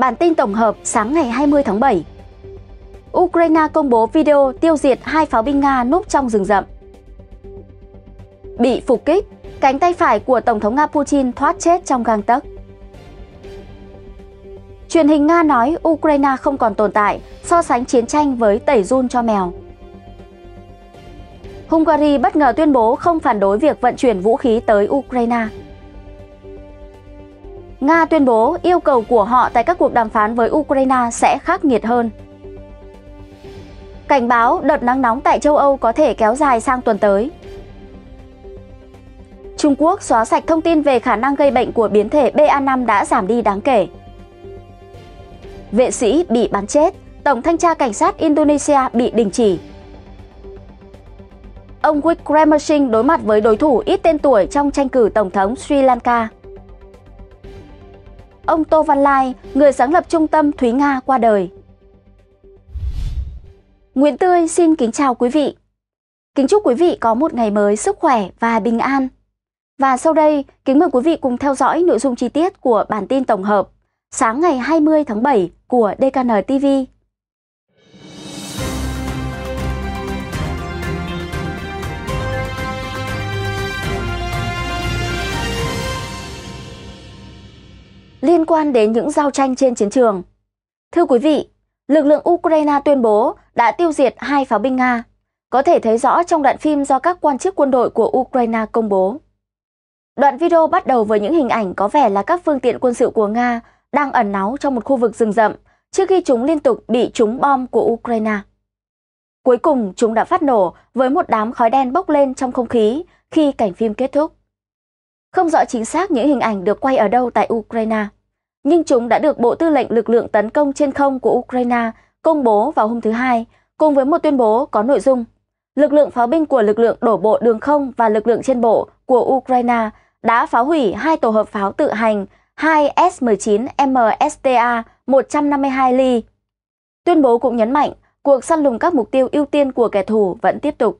Bản tin tổng hợp sáng ngày 20 tháng 7. Ukraine công bố video tiêu diệt hai pháo binh Nga núp trong rừng rậm. Bị phục kích, cánh tay phải của Tổng thống Nga Putin thoát chết trong gang tấc. Truyền hình Nga nói Ukraine không còn tồn tại, so sánh chiến tranh với tẩy run cho mèo. Hungary bất ngờ tuyên bố không phản đối việc vận chuyển vũ khí tới Ukraine. Nga tuyên bố yêu cầu của họ tại các cuộc đàm phán với Ukraine sẽ khắc nghiệt hơn. Cảnh báo đợt nắng nóng tại châu Âu có thể kéo dài sang tuần tới. Trung Quốc xóa sạch thông tin về khả năng gây bệnh của biến thể BA5 đã giảm đi đáng kể. Vệ sĩ bị bắn chết, Tổng thanh tra cảnh sát Indonesia bị đình chỉ. Ông Wickremesinghe đối mặt với đối thủ ít tên tuổi trong tranh cử Tổng thống Sri Lanka ông Tô Văn Lai, người sáng lập trung tâm Thúy Nga qua đời. Nguyễn Tươi xin kính chào quý vị. Kính chúc quý vị có một ngày mới sức khỏe và bình an. Và sau đây, kính mời quý vị cùng theo dõi nội dung chi tiết của bản tin tổng hợp sáng ngày 20 tháng 7 của DKN TV. liên quan đến những giao tranh trên chiến trường. Thưa quý vị, lực lượng Ukraine tuyên bố đã tiêu diệt hai pháo binh Nga, có thể thấy rõ trong đoạn phim do các quan chức quân đội của Ukraine công bố. Đoạn video bắt đầu với những hình ảnh có vẻ là các phương tiện quân sự của Nga đang ẩn náu trong một khu vực rừng rậm trước khi chúng liên tục bị trúng bom của Ukraine. Cuối cùng, chúng đã phát nổ với một đám khói đen bốc lên trong không khí khi cảnh phim kết thúc. Không rõ chính xác những hình ảnh được quay ở đâu tại Ukraine, nhưng chúng đã được Bộ Tư lệnh Lực lượng Tấn công trên không của Ukraine công bố vào hôm thứ Hai, cùng với một tuyên bố có nội dung Lực lượng pháo binh của lực lượng đổ bộ đường không và lực lượng trên bộ của Ukraine đã phá hủy hai tổ hợp pháo tự hành 2 S-19 MSTA 152 ly. Tuyên bố cũng nhấn mạnh cuộc săn lùng các mục tiêu ưu tiên của kẻ thù vẫn tiếp tục.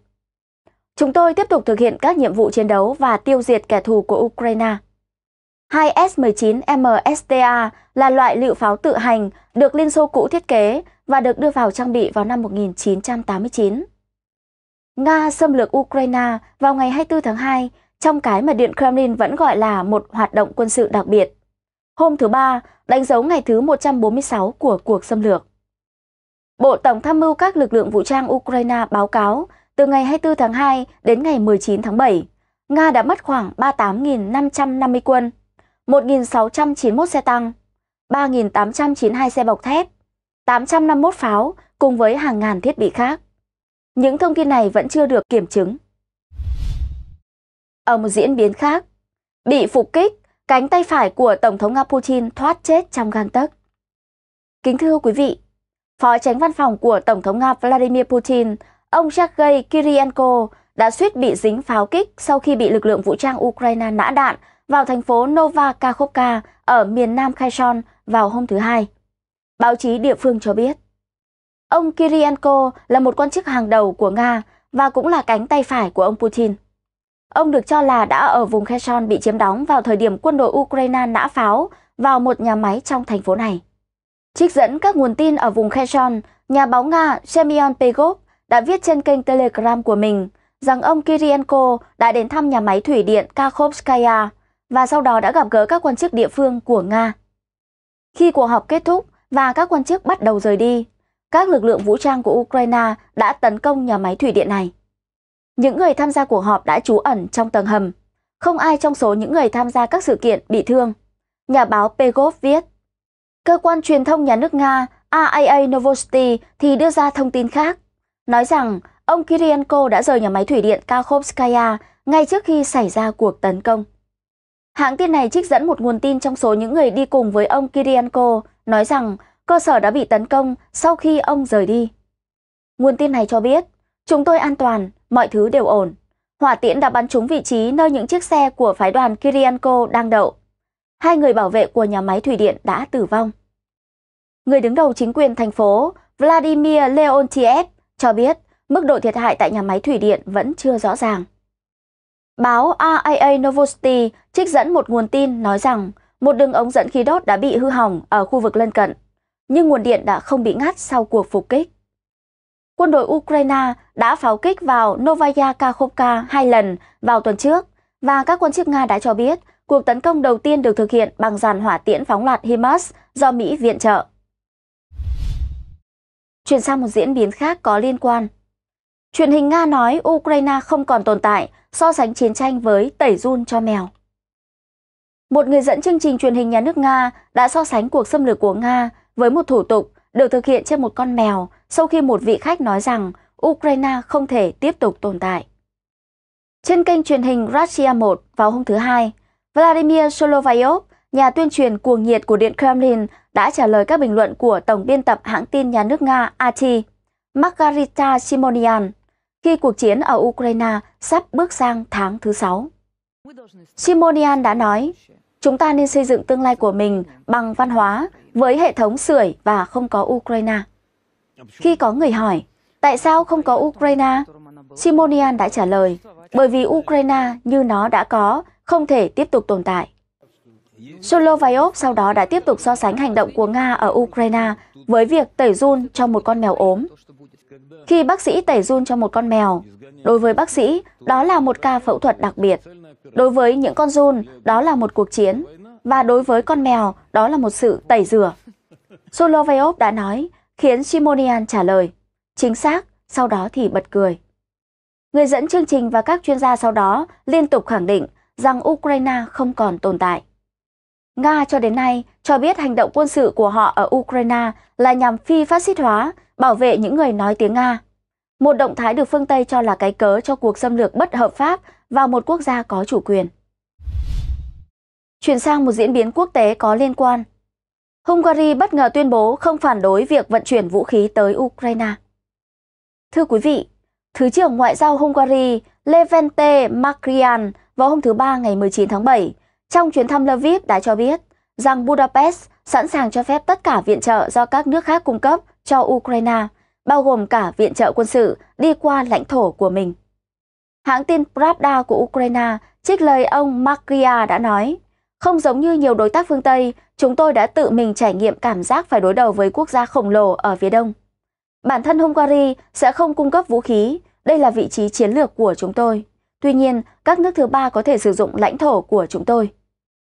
Chúng tôi tiếp tục thực hiện các nhiệm vụ chiến đấu và tiêu diệt kẻ thù của Ukraine. 2S-19MSTA là loại lựu pháo tự hành được Liên Xô cũ thiết kế và được đưa vào trang bị vào năm 1989. Nga xâm lược Ukraine vào ngày 24 tháng 2 trong cái mà Điện Kremlin vẫn gọi là một hoạt động quân sự đặc biệt. Hôm thứ Ba đánh dấu ngày thứ 146 của cuộc xâm lược. Bộ Tổng tham mưu các lực lượng vũ trang Ukraine báo cáo từ ngày 24 tháng 2 đến ngày 19 tháng 7, Nga đã mất khoảng 38.550 quân, 1.691 xe tăng, 3.892 xe bọc thép, 851 pháo cùng với hàng ngàn thiết bị khác. Những thông tin này vẫn chưa được kiểm chứng. Ở một diễn biến khác, bị phục kích, cánh tay phải của Tổng thống Nga Putin thoát chết trong gan tấc. Kính thưa quý vị, Phó tránh văn phòng của Tổng thống Nga Vladimir Putin Ông Sergei Kirienko đã suýt bị dính pháo kích sau khi bị lực lượng vũ trang Ukraine nã đạn vào thành phố Novakakhovka ở miền nam Kherson vào hôm thứ Hai. Báo chí địa phương cho biết, ông Kirienko là một quan chức hàng đầu của Nga và cũng là cánh tay phải của ông Putin. Ông được cho là đã ở vùng Kherson bị chiếm đóng vào thời điểm quân đội Ukraine nã pháo vào một nhà máy trong thành phố này. Trích dẫn các nguồn tin ở vùng Kherson, nhà báo Nga Semyon Pegov đã viết trên kênh Telegram của mình rằng ông Kirienko đã đến thăm nhà máy thủy điện Kakhovskaya và sau đó đã gặp gỡ các quan chức địa phương của Nga. Khi cuộc họp kết thúc và các quan chức bắt đầu rời đi, các lực lượng vũ trang của Ukraine đã tấn công nhà máy thủy điện này. Những người tham gia cuộc họp đã trú ẩn trong tầng hầm. Không ai trong số những người tham gia các sự kiện bị thương. Nhà báo Pegov viết, Cơ quan truyền thông nhà nước Nga AIA Novosti thì đưa ra thông tin khác nói rằng ông Kirienko đã rời nhà máy thủy điện Kakhovskaya ngay trước khi xảy ra cuộc tấn công. Hãng tin này trích dẫn một nguồn tin trong số những người đi cùng với ông Kirienko nói rằng cơ sở đã bị tấn công sau khi ông rời đi. Nguồn tin này cho biết, chúng tôi an toàn, mọi thứ đều ổn. Hỏa tiễn đã bắn trúng vị trí nơi những chiếc xe của phái đoàn Kirienko đang đậu. Hai người bảo vệ của nhà máy thủy điện đã tử vong. Người đứng đầu chính quyền thành phố Vladimir Leontiev cho biết mức độ thiệt hại tại nhà máy thủy điện vẫn chưa rõ ràng. Báo RIA Novosti trích dẫn một nguồn tin nói rằng một đường ống dẫn khí đốt đã bị hư hỏng ở khu vực lân cận, nhưng nguồn điện đã không bị ngắt sau cuộc phục kích. Quân đội Ukraine đã pháo kích vào Novaya Kakhovka hai lần vào tuần trước và các quan chức Nga đã cho biết cuộc tấn công đầu tiên được thực hiện bằng dàn hỏa tiễn phóng loạt HIMARS do Mỹ viện trợ. Chuyển sang một diễn biến khác có liên quan. Truyền hình Nga nói Ukraine không còn tồn tại, so sánh chiến tranh với tẩy run cho mèo. Một người dẫn chương trình truyền hình nhà nước Nga đã so sánh cuộc xâm lược của Nga với một thủ tục được thực hiện trên một con mèo sau khi một vị khách nói rằng Ukraine không thể tiếp tục tồn tại. Trên kênh truyền hình Russia 1 vào hôm thứ Hai, Vladimir Solovyov, nhà tuyên truyền cuồng nhiệt của Điện Kremlin đã trả lời các bình luận của Tổng biên tập hãng tin nhà nước Nga AT, Margarita Simonian, khi cuộc chiến ở Ukraine sắp bước sang tháng thứ sáu. Simonian đã nói, chúng ta nên xây dựng tương lai của mình bằng văn hóa với hệ thống sưởi và không có Ukraine. Khi có người hỏi, tại sao không có Ukraine? Simonian đã trả lời, bởi vì Ukraine như nó đã có không thể tiếp tục tồn tại. Solovyov sau đó đã tiếp tục so sánh hành động của Nga ở Ukraine với việc tẩy run cho một con mèo ốm. Khi bác sĩ tẩy run cho một con mèo, đối với bác sĩ, đó là một ca phẫu thuật đặc biệt. Đối với những con run, đó là một cuộc chiến. Và đối với con mèo, đó là một sự tẩy rửa. Solovyov đã nói, khiến Simonian trả lời. Chính xác, sau đó thì bật cười. Người dẫn chương trình và các chuyên gia sau đó liên tục khẳng định rằng Ukraine không còn tồn tại. Nga cho đến nay cho biết hành động quân sự của họ ở Ukraine là nhằm phi phát xít hóa, bảo vệ những người nói tiếng Nga. Một động thái được phương Tây cho là cái cớ cho cuộc xâm lược bất hợp pháp vào một quốc gia có chủ quyền. Chuyển sang một diễn biến quốc tế có liên quan. Hungary bất ngờ tuyên bố không phản đối việc vận chuyển vũ khí tới Ukraine. Thưa quý vị, Thứ trưởng Ngoại giao Hungary Levente Makrian vào hôm thứ Ba ngày 19 tháng 7 trong chuyến thăm Lviv đã cho biết rằng Budapest sẵn sàng cho phép tất cả viện trợ do các nước khác cung cấp cho Ukraine, bao gồm cả viện trợ quân sự đi qua lãnh thổ của mình. Hãng tin Pravda của Ukraine trích lời ông Makria đã nói, không giống như nhiều đối tác phương Tây, chúng tôi đã tự mình trải nghiệm cảm giác phải đối đầu với quốc gia khổng lồ ở phía đông. Bản thân Hungary sẽ không cung cấp vũ khí, đây là vị trí chiến lược của chúng tôi. Tuy nhiên, các nước thứ ba có thể sử dụng lãnh thổ của chúng tôi.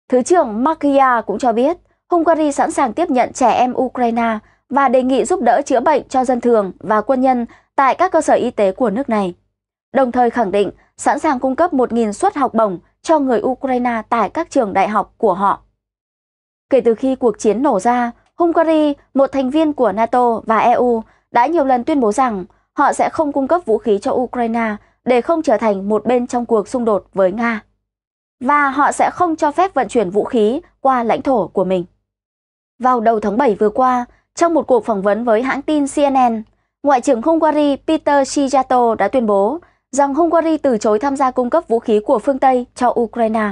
Thứ trưởng Makia cũng cho biết Hungary sẵn sàng tiếp nhận trẻ em Ukraine và đề nghị giúp đỡ chữa bệnh cho dân thường và quân nhân tại các cơ sở y tế của nước này. Đồng thời khẳng định sẵn sàng cung cấp 1.000 suất học bổng cho người Ukraine tại các trường đại học của họ. Kể từ khi cuộc chiến nổ ra, Hungary, một thành viên của NATO và EU, đã nhiều lần tuyên bố rằng họ sẽ không cung cấp vũ khí cho Ukraine để không trở thành một bên trong cuộc xung đột với Nga và họ sẽ không cho phép vận chuyển vũ khí qua lãnh thổ của mình. Vào đầu tháng 7 vừa qua, trong một cuộc phỏng vấn với hãng tin CNN, Ngoại trưởng Hungary Peter Shijato đã tuyên bố rằng Hungary từ chối tham gia cung cấp vũ khí của phương Tây cho Ukraine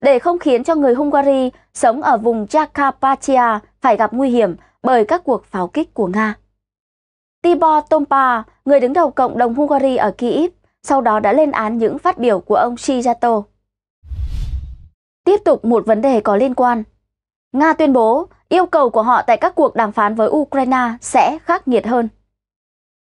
để không khiến cho người Hungary sống ở vùng Jakarpatia phải gặp nguy hiểm bởi các cuộc pháo kích của Nga. Tibor Tompa, người đứng đầu cộng đồng Hungary ở Kyiv, sau đó đã lên án những phát biểu của ông Shijato. Tiếp tục một vấn đề có liên quan. Nga tuyên bố yêu cầu của họ tại các cuộc đàm phán với Ukraine sẽ khắc nghiệt hơn.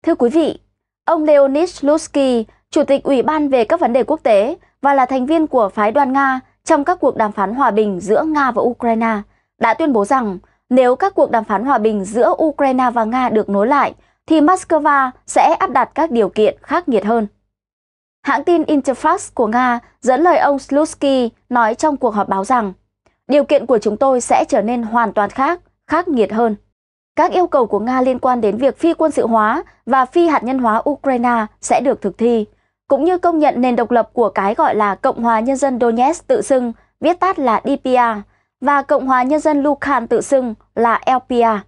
Thưa quý vị, ông Leonid Slutsky, Chủ tịch Ủy ban về các vấn đề quốc tế và là thành viên của phái đoàn Nga trong các cuộc đàm phán hòa bình giữa Nga và Ukraine, đã tuyên bố rằng nếu các cuộc đàm phán hòa bình giữa Ukraine và Nga được nối lại, thì Moscow sẽ áp đặt các điều kiện khắc nghiệt hơn. Hãng tin Interfax của Nga dẫn lời ông Slutsky nói trong cuộc họp báo rằng điều kiện của chúng tôi sẽ trở nên hoàn toàn khác, khắc nghiệt hơn. Các yêu cầu của Nga liên quan đến việc phi quân sự hóa và phi hạt nhân hóa Ukraine sẽ được thực thi, cũng như công nhận nền độc lập của cái gọi là Cộng hòa Nhân dân Donetsk tự xưng, viết tắt là DPA, và Cộng hòa Nhân dân Lukan tự xưng là LPA.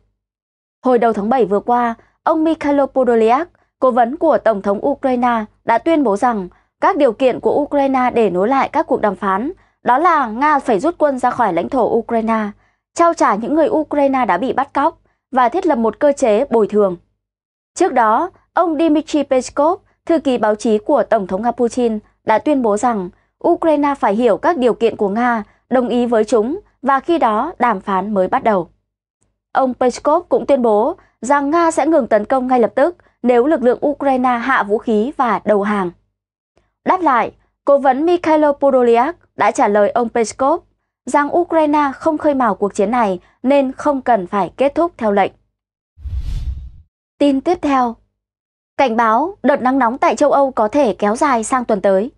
Hồi đầu tháng 7 vừa qua, ông Mikhailo Podolyak, Cố vấn của Tổng thống Ukraine đã tuyên bố rằng các điều kiện của Ukraine để nối lại các cuộc đàm phán đó là Nga phải rút quân ra khỏi lãnh thổ Ukraine, trao trả những người Ukraine đã bị bắt cóc và thiết lập một cơ chế bồi thường. Trước đó, ông Dmitry Peskov, thư ký báo chí của Tổng thống Nga Putin, đã tuyên bố rằng Ukraine phải hiểu các điều kiện của Nga, đồng ý với chúng và khi đó đàm phán mới bắt đầu. Ông Peskov cũng tuyên bố rằng Nga sẽ ngừng tấn công ngay lập tức nếu lực lượng Ukraine hạ vũ khí và đầu hàng. Đáp lại, cố vấn Mikhailo Podolyak đã trả lời ông Peskov rằng Ukraine không khơi mào cuộc chiến này nên không cần phải kết thúc theo lệnh. Tin tiếp theo Cảnh báo đợt nắng nóng tại châu Âu có thể kéo dài sang tuần tới.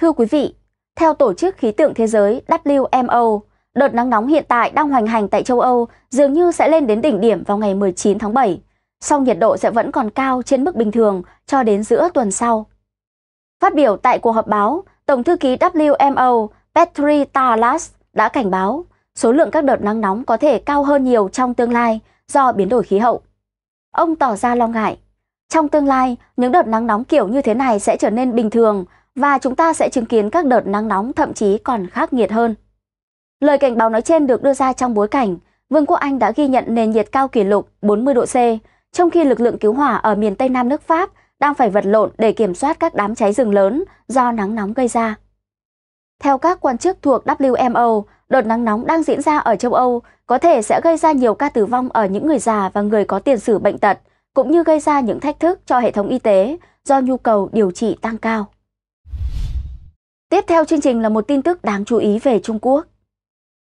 Thưa quý vị, theo Tổ chức Khí tượng Thế giới WMO, đợt nắng nóng hiện tại đang hoành hành tại châu Âu dường như sẽ lên đến đỉnh điểm vào ngày 19 tháng 7 song nhiệt độ sẽ vẫn còn cao trên mức bình thường cho đến giữa tuần sau. Phát biểu tại cuộc họp báo, Tổng thư ký WMO Petri Talas đã cảnh báo số lượng các đợt nắng nóng có thể cao hơn nhiều trong tương lai do biến đổi khí hậu. Ông tỏ ra lo ngại, trong tương lai, những đợt nắng nóng kiểu như thế này sẽ trở nên bình thường và chúng ta sẽ chứng kiến các đợt nắng nóng thậm chí còn khắc nghiệt hơn. Lời cảnh báo nói trên được đưa ra trong bối cảnh Vương quốc Anh đã ghi nhận nền nhiệt cao kỷ lục 40 độ C trong khi lực lượng cứu hỏa ở miền Tây Nam nước Pháp đang phải vật lộn để kiểm soát các đám cháy rừng lớn do nắng nóng gây ra. Theo các quan chức thuộc WMO, đợt nắng nóng đang diễn ra ở châu Âu có thể sẽ gây ra nhiều ca tử vong ở những người già và người có tiền sử bệnh tật, cũng như gây ra những thách thức cho hệ thống y tế do nhu cầu điều trị tăng cao. Tiếp theo chương trình là một tin tức đáng chú ý về Trung Quốc.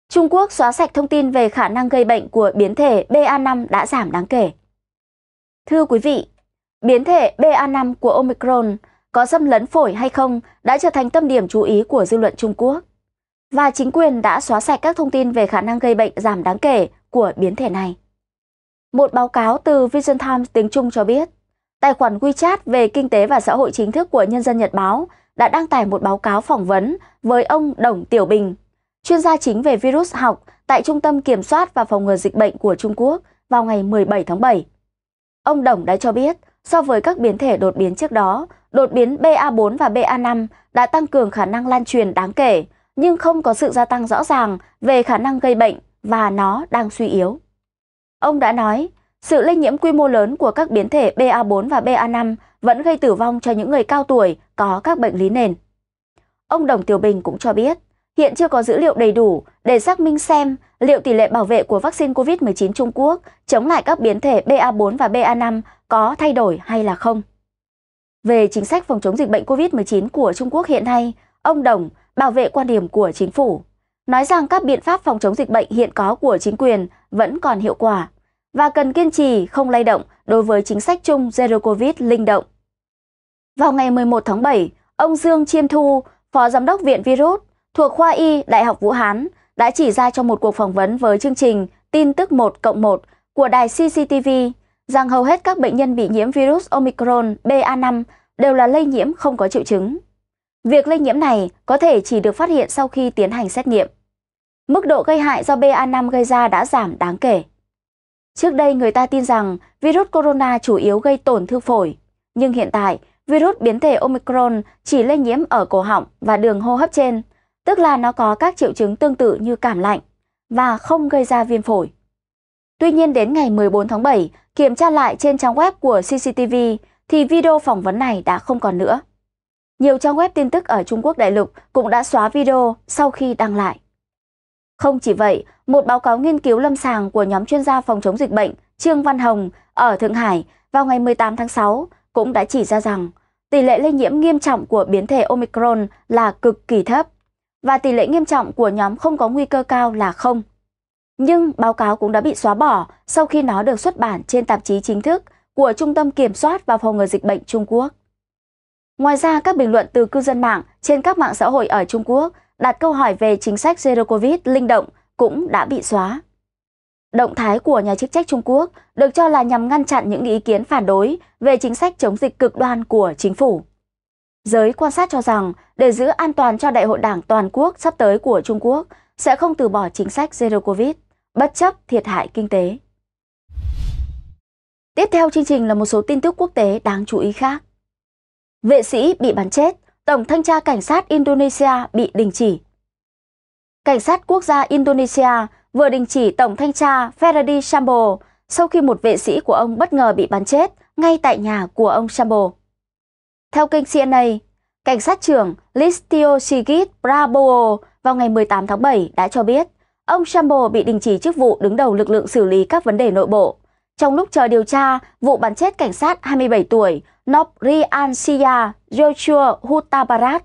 Trung Quốc xóa sạch thông tin về khả năng gây bệnh của biến thể BA5 đã giảm đáng kể. Thưa quý vị, biến thể BA5 của Omicron có xâm lấn phổi hay không đã trở thành tâm điểm chú ý của dư luận Trung Quốc. Và chính quyền đã xóa sạch các thông tin về khả năng gây bệnh giảm đáng kể của biến thể này. Một báo cáo từ Vision Times tiếng Trung cho biết, tài khoản WeChat về kinh tế và xã hội chính thức của Nhân dân Nhật Báo đã đăng tải một báo cáo phỏng vấn với ông Đồng Tiểu Bình, chuyên gia chính về virus học tại Trung tâm Kiểm soát và Phòng ngừa Dịch bệnh của Trung Quốc vào ngày 17 tháng 7. Ông Đồng đã cho biết, so với các biến thể đột biến trước đó, đột biến BA4 và BA5 đã tăng cường khả năng lan truyền đáng kể, nhưng không có sự gia tăng rõ ràng về khả năng gây bệnh và nó đang suy yếu. Ông đã nói, sự lây nhiễm quy mô lớn của các biến thể BA4 và BA5 vẫn gây tử vong cho những người cao tuổi có các bệnh lý nền. Ông Đồng Tiểu Bình cũng cho biết, hiện chưa có dữ liệu đầy đủ để xác minh xem liệu tỷ lệ bảo vệ của vaccine COVID-19 Trung Quốc chống lại các biến thể BA4 và BA5 có thay đổi hay là không. Về chính sách phòng chống dịch bệnh COVID-19 của Trung Quốc hiện nay, ông Đồng bảo vệ quan điểm của chính phủ, nói rằng các biện pháp phòng chống dịch bệnh hiện có của chính quyền vẫn còn hiệu quả và cần kiên trì không lay động đối với chính sách chung Zero Covid linh động. Vào ngày 11 tháng 7, ông Dương Chiêm Thu, Phó Giám đốc Viện Virus thuộc khoa Y Đại học Vũ Hán đã chỉ ra trong một cuộc phỏng vấn với chương trình Tin tức 1 cộng 1 của đài CCTV rằng hầu hết các bệnh nhân bị nhiễm virus Omicron BA5 đều là lây nhiễm không có triệu chứng. Việc lây nhiễm này có thể chỉ được phát hiện sau khi tiến hành xét nghiệm. Mức độ gây hại do BA5 gây ra đã giảm đáng kể. Trước đây người ta tin rằng virus corona chủ yếu gây tổn thương phổi, nhưng hiện tại virus biến thể Omicron chỉ lây nhiễm ở cổ họng và đường hô hấp trên, tức là nó có các triệu chứng tương tự như cảm lạnh và không gây ra viêm phổi. Tuy nhiên đến ngày 14 tháng 7, kiểm tra lại trên trang web của CCTV thì video phỏng vấn này đã không còn nữa. Nhiều trang web tin tức ở Trung Quốc đại lục cũng đã xóa video sau khi đăng lại. Không chỉ vậy, một báo cáo nghiên cứu lâm sàng của nhóm chuyên gia phòng chống dịch bệnh Trương Văn Hồng ở Thượng Hải vào ngày 18 tháng 6 cũng đã chỉ ra rằng tỷ lệ lây nhiễm nghiêm trọng của biến thể Omicron là cực kỳ thấp và tỷ lệ nghiêm trọng của nhóm không có nguy cơ cao là không. Nhưng báo cáo cũng đã bị xóa bỏ sau khi nó được xuất bản trên tạp chí chính thức của Trung tâm Kiểm soát và Phòng ngừa Dịch bệnh Trung Quốc. Ngoài ra, các bình luận từ cư dân mạng trên các mạng xã hội ở Trung Quốc đặt câu hỏi về chính sách Zero Covid linh động cũng đã bị xóa. Động thái của nhà chức trách Trung Quốc được cho là nhằm ngăn chặn những ý kiến phản đối về chính sách chống dịch cực đoan của chính phủ. Giới quan sát cho rằng, để giữ an toàn cho đại hội đảng toàn quốc sắp tới của Trung Quốc sẽ không từ bỏ chính sách Zero Covid, bất chấp thiệt hại kinh tế. Tiếp theo chương trình là một số tin tức quốc tế đáng chú ý khác. Vệ sĩ bị bắn chết, Tổng thanh tra cảnh sát Indonesia bị đình chỉ. Cảnh sát quốc gia Indonesia vừa đình chỉ Tổng thanh tra Ferdi Sambo sau khi một vệ sĩ của ông bất ngờ bị bắn chết ngay tại nhà của ông Sambo. Theo kênh CNA, Cảnh sát trưởng Listio Sigit Prabowo vào ngày 18 tháng 7 đã cho biết ông Shambo bị đình chỉ chức vụ đứng đầu lực lượng xử lý các vấn đề nội bộ. Trong lúc chờ điều tra, vụ bắn chết cảnh sát 27 tuổi Nobri Ansia Joshua Hutabarat,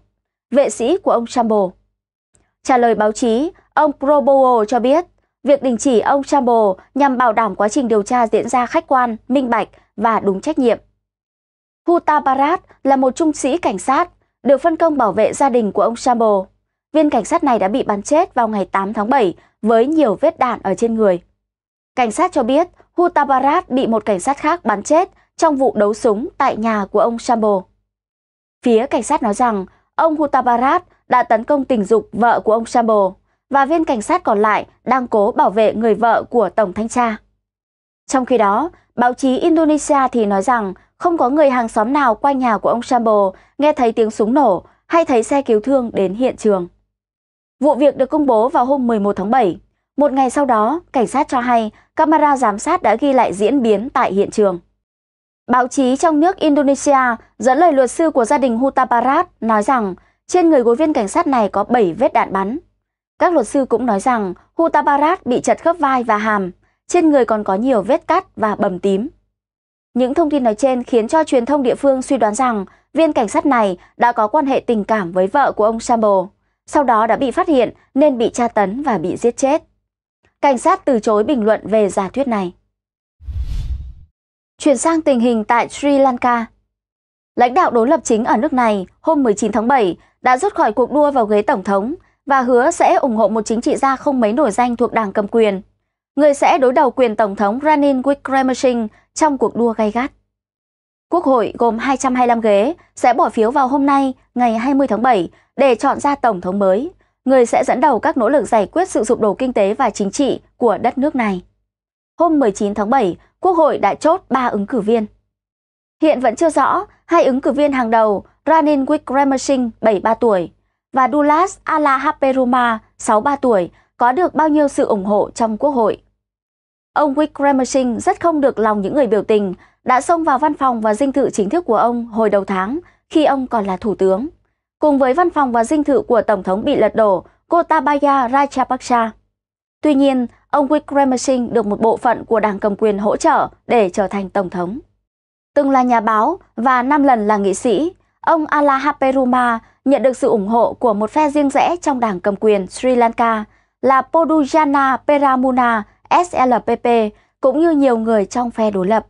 vệ sĩ của ông Shambo. Trả lời báo chí, ông Prabowo cho biết việc đình chỉ ông Shambo nhằm bảo đảm quá trình điều tra diễn ra khách quan, minh bạch và đúng trách nhiệm. Huta Barat là một trung sĩ cảnh sát, được phân công bảo vệ gia đình của ông Shambo. Viên cảnh sát này đã bị bắn chết vào ngày 8 tháng 7 với nhiều vết đạn ở trên người. Cảnh sát cho biết Huta Barat bị một cảnh sát khác bắn chết trong vụ đấu súng tại nhà của ông Shambo. Phía cảnh sát nói rằng ông Huta Barat đã tấn công tình dục vợ của ông Shambo và viên cảnh sát còn lại đang cố bảo vệ người vợ của Tổng Thanh tra. Trong khi đó, báo chí Indonesia thì nói rằng không có người hàng xóm nào quanh nhà của ông Sambo nghe thấy tiếng súng nổ hay thấy xe cứu thương đến hiện trường. Vụ việc được công bố vào hôm 11 tháng 7. Một ngày sau đó, cảnh sát cho hay camera giám sát đã ghi lại diễn biến tại hiện trường. Báo chí trong nước Indonesia dẫn lời luật sư của gia đình Huta nói rằng trên người gối viên cảnh sát này có 7 vết đạn bắn. Các luật sư cũng nói rằng Huta bị chật khớp vai và hàm, trên người còn có nhiều vết cắt và bầm tím. Những thông tin nói trên khiến cho truyền thông địa phương suy đoán rằng viên cảnh sát này đã có quan hệ tình cảm với vợ của ông Sambo, sau đó đã bị phát hiện nên bị tra tấn và bị giết chết. Cảnh sát từ chối bình luận về giả thuyết này. Chuyển sang tình hình tại Sri Lanka. Lãnh đạo đối lập chính ở nước này hôm 19 tháng 7 đã rút khỏi cuộc đua vào ghế tổng thống và hứa sẽ ủng hộ một chính trị gia không mấy nổi danh thuộc đảng cầm quyền. Người sẽ đối đầu quyền tổng thống Ranil Wickremesinghe trong cuộc đua gay gắt. Quốc hội gồm 225 ghế sẽ bỏ phiếu vào hôm nay, ngày 20 tháng 7 để chọn ra tổng thống mới, người sẽ dẫn đầu các nỗ lực giải quyết sự sụp đổ kinh tế và chính trị của đất nước này. Hôm 19 tháng 7, Quốc hội đã chốt 3 ứng cử viên. Hiện vẫn chưa rõ hai ứng cử viên hàng đầu Ranin Wickremesinghe 73 tuổi và Dulas Alahaperuma 63 tuổi có được bao nhiêu sự ủng hộ trong Quốc hội. Ông Wickremesing rất không được lòng những người biểu tình, đã xông vào văn phòng và dinh thự chính thức của ông hồi đầu tháng khi ông còn là thủ tướng. Cùng với văn phòng và dinh thự của Tổng thống bị lật đổ, Gotabaya Rajapaksa. Tuy nhiên, ông Wickremesing được một bộ phận của đảng cầm quyền hỗ trợ để trở thành Tổng thống. Từng là nhà báo và năm lần là nghị sĩ, ông Alahaperuma nhận được sự ủng hộ của một phe riêng rẽ trong đảng cầm quyền Sri Lanka là Podujana Peramuna SLPP cũng như nhiều người trong phe đối lập.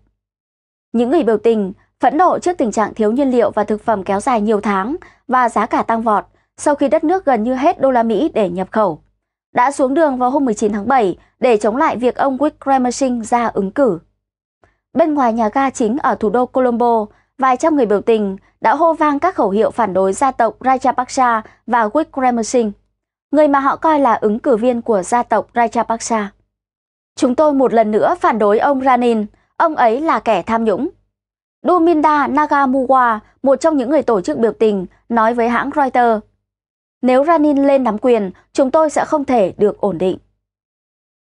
Những người biểu tình phẫn nộ trước tình trạng thiếu nhiên liệu và thực phẩm kéo dài nhiều tháng và giá cả tăng vọt sau khi đất nước gần như hết đô la Mỹ để nhập khẩu, đã xuống đường vào hôm 19 tháng 7 để chống lại việc ông Wickremesing ra ứng cử. Bên ngoài nhà ga chính ở thủ đô Colombo, vài trăm người biểu tình đã hô vang các khẩu hiệu phản đối gia tộc Rajapaksa và Wickremesing, người mà họ coi là ứng cử viên của gia tộc Rajapaksa. Chúng tôi một lần nữa phản đối ông Ranin, ông ấy là kẻ tham nhũng. Duminda Nagamuwa, một trong những người tổ chức biểu tình, nói với hãng Reuters, nếu Ranin lên nắm quyền, chúng tôi sẽ không thể được ổn định.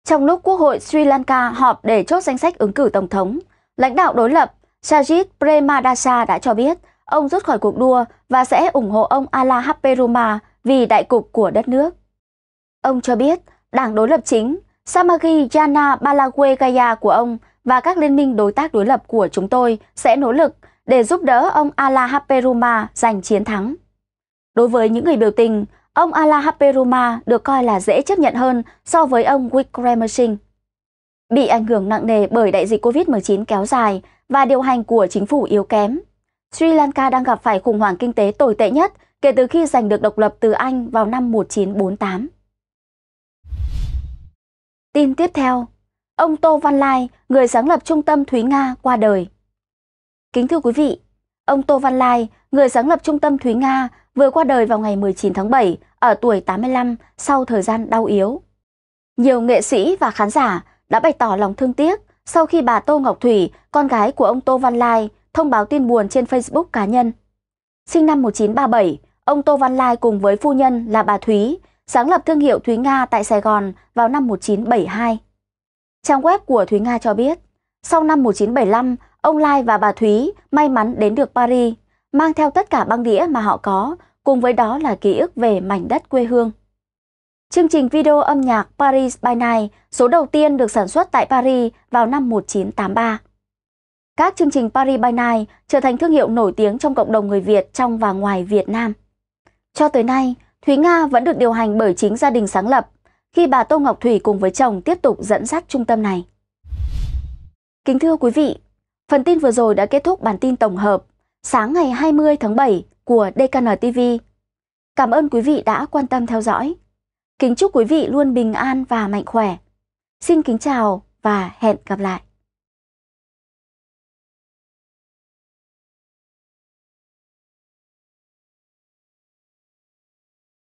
Trong lúc Quốc hội Sri Lanka họp để chốt danh sách ứng cử Tổng thống, lãnh đạo đối lập Sajid Premadasa đã cho biết ông rút khỏi cuộc đua và sẽ ủng hộ ông Ala Happeruma vì đại cục của đất nước. Ông cho biết đảng đối lập chính Samagi Jana Balague của ông và các liên minh đối tác đối lập của chúng tôi sẽ nỗ lực để giúp đỡ ông Ala Haperuma giành chiến thắng. Đối với những người biểu tình, ông Ala Haperuma được coi là dễ chấp nhận hơn so với ông Wickremesinghe. Bị ảnh hưởng nặng nề bởi đại dịch COVID-19 kéo dài và điều hành của chính phủ yếu kém, Sri Lanka đang gặp phải khủng hoảng kinh tế tồi tệ nhất kể từ khi giành được độc lập từ Anh vào năm 1948. Tin tiếp theo, ông Tô Văn Lai, người sáng lập Trung tâm Thúy Nga qua đời. Kính thưa quý vị, ông Tô Văn Lai, người sáng lập Trung tâm Thúy Nga vừa qua đời vào ngày 19 tháng 7 ở tuổi 85 sau thời gian đau yếu. Nhiều nghệ sĩ và khán giả đã bày tỏ lòng thương tiếc sau khi bà Tô Ngọc Thủy, con gái của ông Tô Văn Lai, thông báo tin buồn trên Facebook cá nhân. Sinh năm 1937, ông Tô Văn Lai cùng với phu nhân là bà Thúy sáng lập thương hiệu Thúy Nga tại Sài Gòn vào năm 1972. Trang web của Thúy Nga cho biết, sau năm 1975, ông Lai và bà Thúy may mắn đến được Paris, mang theo tất cả băng đĩa mà họ có, cùng với đó là ký ức về mảnh đất quê hương. Chương trình video âm nhạc Paris by Night số đầu tiên được sản xuất tại Paris vào năm 1983. Các chương trình Paris by Night trở thành thương hiệu nổi tiếng trong cộng đồng người Việt trong và ngoài Việt Nam. Cho tới nay, Thúy Nga vẫn được điều hành bởi chính gia đình sáng lập, khi bà Tô Ngọc Thủy cùng với chồng tiếp tục dẫn dắt trung tâm này. Kính thưa quý vị, phần tin vừa rồi đã kết thúc bản tin tổng hợp sáng ngày 20 tháng 7 của DKN TV. Cảm ơn quý vị đã quan tâm theo dõi. Kính chúc quý vị luôn bình an và mạnh khỏe. Xin kính chào và hẹn gặp lại.